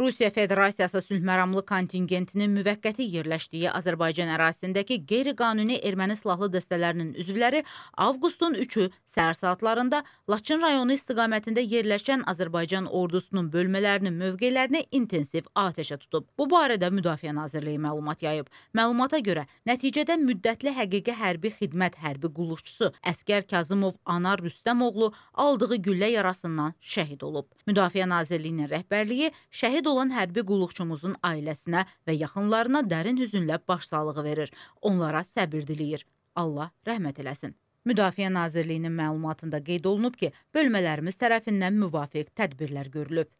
Rusiya Federasiyası sülhməramlı kontingentinin müvəqqəti yerləşdiyi Azərbaycan ərazisindəki qeyri-qanuni erməni silahlı dəstələrinin üzvləri avqustun 3-ü səhər saatlarında Laçın rayonu istiqamətində yerləşən Azərbaycan ordusunun bölmələrinin mövqelərini intensiv atəşə tutub. Bu barədə Müdafiə Nazirliyi məlumat yayıb. Məlumata görə nəticədə müddətli həqiqi hərbi xidmət hərbi qulluqçusu əskər Kazımov Anar Rüstəmoğlu aldığı güllə yarasından şəhid olub. Müdafiə Nazirliyinin rəhbərliyi şəhid şəhid olan hərbi qulluqçumuzun ailəsinə və yaxınlarına dərin hüznlə başsağlığı verir. Onlara səbir diləyir. Allah rəhmət eləsin. Müdafiə Nazirliyinin məlumatında qeyd olunub ki, bölmələrimiz tərəfindən müvafiq tədbirlər görülüb.